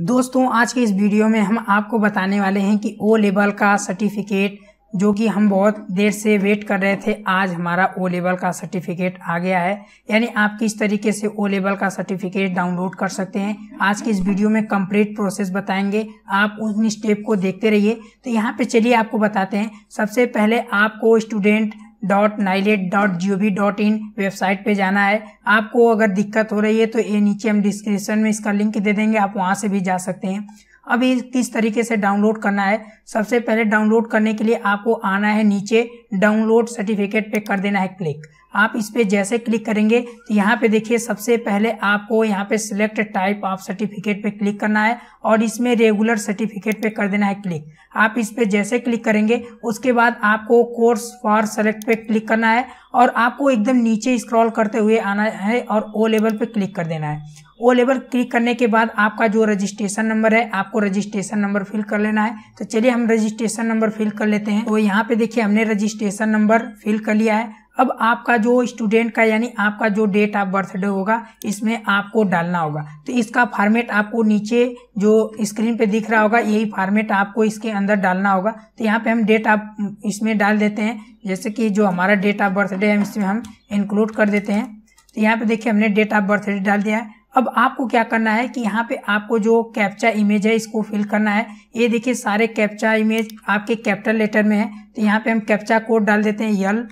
दोस्तों आज के इस वीडियो में हम आपको बताने वाले हैं कि ओ लेवल का सर्टिफिकेट जो कि हम बहुत देर से वेट कर रहे थे आज हमारा ओ लेवल का सर्टिफिकेट आ गया है यानी आप किस तरीके से ओ लेवल का सर्टिफिकेट डाउनलोड कर सकते हैं आज की इस वीडियो में कंप्लीट प्रोसेस बताएंगे आप उन स्टेप को देखते रहिए तो यहाँ पे चलिए आपको बताते हैं सबसे पहले आपको student dot NIELIT dot G O V dot in website पर जाना है आपको अगर दिक्कत हो रही है तो ये नीचे हम डिस्क्रिप्शन में इसका लिंक दे देंगे आप वहाँ से भी जा सकते हैं अब ये किस तरीके से डाउनलोड करना है सबसे पहले डाउनलोड करने के लिए आपको आना है नीचे डाउनलोड सर्टिफिकेट पे कर देना है क्लिक आप इस पर जैसे क्लिक करेंगे तो यहाँ पे देखिए सबसे पहले आपको यहाँ पे सिलेक्ट टाइप ऑफ सर्टिफिकेट पे क्लिक करना है और इसमें रेगुलर सर्टिफिकेट पे कर देना है क्लिक आप इस पर जैसे क्लिक करेंगे उसके बाद आपको कोर्स फॉर सेलेक्ट पे क्लिक करना है और आपको एकदम नीचे स्क्रॉल करते हुए आना है और ओ लेवल पे क्लिक कर देना है ओ लेवल क्लिक करने के बाद आपका जो रजिस्ट्रेशन नंबर है आपको रजिस्ट्रेशन नंबर फिल कर लेना है तो चलिए हम रजिस्ट्रेशन नंबर फिल कर लेते हैं तो यहाँ पे देखिए हमने रजिस्ट्रेशन नंबर फिल कर लिया है अब आपका जो स्टूडेंट का यानी आपका जो डेट ऑफ बर्थडे होगा इसमें आपको डालना होगा तो इसका फार्मेट आपको नीचे जो स्क्रीन पे दिख रहा होगा यही फार्मेट आपको इसके अंदर डालना होगा तो यहाँ पे हम डेट ऑफ इसमें डाल देते हैं जैसे कि जो हमारा डेट ऑफ बर्थडे है इसमें हम इंक्लूड कर देते हैं तो यहाँ पे देखिए हमने डेट ऑफ बर्थडे डाल दिया है अब आपको क्या करना है कि यहाँ पे आपको जो कैप्चा इमेज है इसको फिल करना है ये देखिए सारे कैप्चा इमेज आपके कैपिटल लेटर में है तो यहाँ पे हम कैप्चा कोड डाल देते हैं यल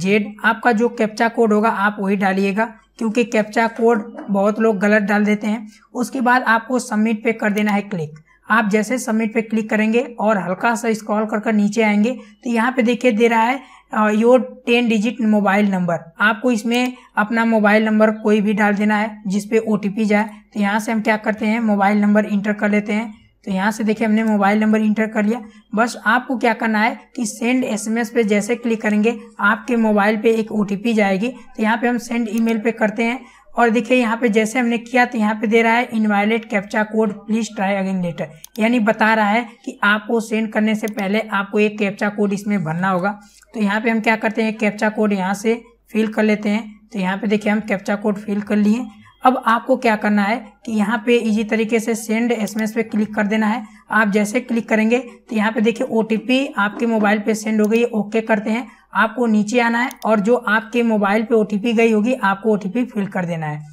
जेड आपका जो कैप्चा कोड होगा आप वही डालिएगा क्योंकि कैप्चा कोड बहुत लोग गलत डाल देते हैं उसके बाद आपको सबमिट पे कर देना है क्लिक आप जैसे सबमिट पे क्लिक करेंगे और हल्का सा स्क्रॉल कर कर नीचे आएंगे तो यहाँ पे देखिए दे रहा है your ten digit mobile number आपको इसमें अपना मोबाइल नंबर कोई भी डाल देना है जिसपे ओ जाए तो यहाँ से हम क्या करते हैं मोबाइल नंबर इंटर कर लेते हैं तो यहाँ से देखिए हमने मोबाइल नंबर इंटर कर लिया बस आपको क्या करना है कि सेंड एसएमएस पे जैसे क्लिक करेंगे आपके मोबाइल पे एक ओ जाएगी तो यहाँ पे हम सेंड ईमेल पे करते हैं और देखिए यहाँ पे जैसे हमने किया तो यहाँ पे दे रहा है invalid captcha code please try again letter यानी बता रहा है कि आपको सेंड करने से पहले आपको एक कैप्चा कोड इसमें भरना होगा तो यहाँ पे हम क्या करते हैं कैप्चा कोड यहाँ से फिल कर लेते हैं तो यहाँ पे देखिए हम कैप्चा कोड फिल कर लिए अब आपको क्या करना है कि यहाँ पे इजी तरीके से सेंड एसएमएस पे क्लिक कर देना है आप जैसे क्लिक करेंगे तो यहाँ पे देखिए ओटीपी आपके मोबाइल पे सेंड हो गई है ओके करते हैं आपको नीचे आना है और जो आपके मोबाइल पे ओटीपी गई होगी आपको ओटीपी फिल कर देना है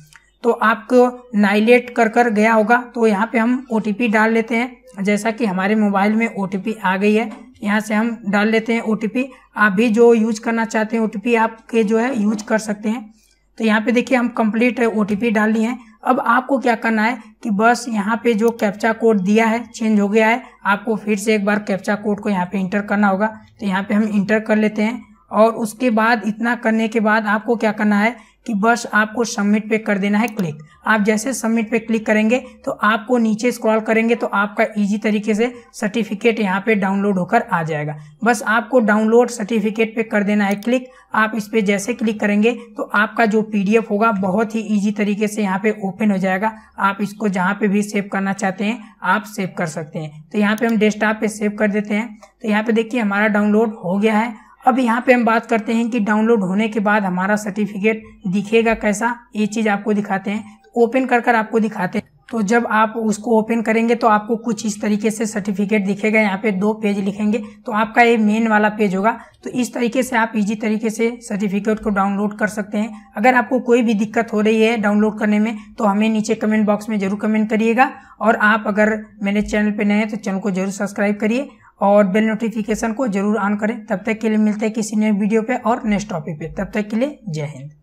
तो आपको नाइलेट कर कर गया होगा तो यहाँ पे हम ओ डाल लेते हैं जैसा कि हमारे मोबाइल में ओ आ गई है यहाँ से हम डाल लेते हैं ओ आप भी जो यूज करना चाहते हैं ओ आपके जो है यूज कर सकते हैं तो यहाँ पे देखिए हम कंप्लीट ओ टी डाल लिए हैं अब आपको क्या करना है कि बस यहाँ पे जो कैप्चा कोड दिया है चेंज हो गया है आपको फिर से एक बार कैप्चा कोड को यहाँ पे इंटर करना होगा तो यहाँ पे हम इंटर कर लेते हैं और उसके बाद इतना करने के बाद आपको क्या करना है कि बस आपको सबमिट पे कर देना है क्लिक आप जैसे सबमिट पे क्लिक करेंगे तो आपको नीचे स्क्रॉल करेंगे तो आपका इजी तरीके से सर्टिफिकेट यहाँ पे डाउनलोड होकर आ जाएगा बस आपको डाउनलोड सर्टिफिकेट पे कर देना है क्लिक आप इस पर जैसे क्लिक करेंगे तो आपका जो पीडीएफ होगा बहुत ही ईजी तरीके से यहाँ पे ओपन हो जाएगा आप इसको जहाँ पे भी सेव करना चाहते हैं आप सेव कर सकते हैं तो यहाँ पे हम डेस्कटॉप पे सेव कर देते हैं तो यहाँ पे देखिए हमारा डाउनलोड हो गया है अब यहाँ पे हम बात करते हैं कि डाउनलोड होने के बाद हमारा सर्टिफिकेट दिखेगा कैसा ये चीज़ आपको दिखाते हैं ओपन कर कर आपको दिखाते हैं तो जब आप उसको ओपन करेंगे तो आपको कुछ इस तरीके से सर्टिफिकेट दिखेगा यहाँ पे दो पेज लिखेंगे तो आपका ये मेन वाला पेज होगा तो इस तरीके से आप इजी तरीके से सर्टिफिकेट को डाउनलोड कर सकते हैं अगर आपको कोई भी दिक्कत हो रही है डाउनलोड करने में तो हमें नीचे कमेंट बॉक्स में जरूर कमेंट करिएगा और आप अगर मेरे चैनल पर नए हैं तो चैनल को जरूर सब्सक्राइब करिए और बेल नोटिफिकेशन को जरूर ऑन करें तब तक के लिए मिलते हैं किसी नए वीडियो पे और नेक्स्ट टॉपिक पे तब तक के लिए जय हिंद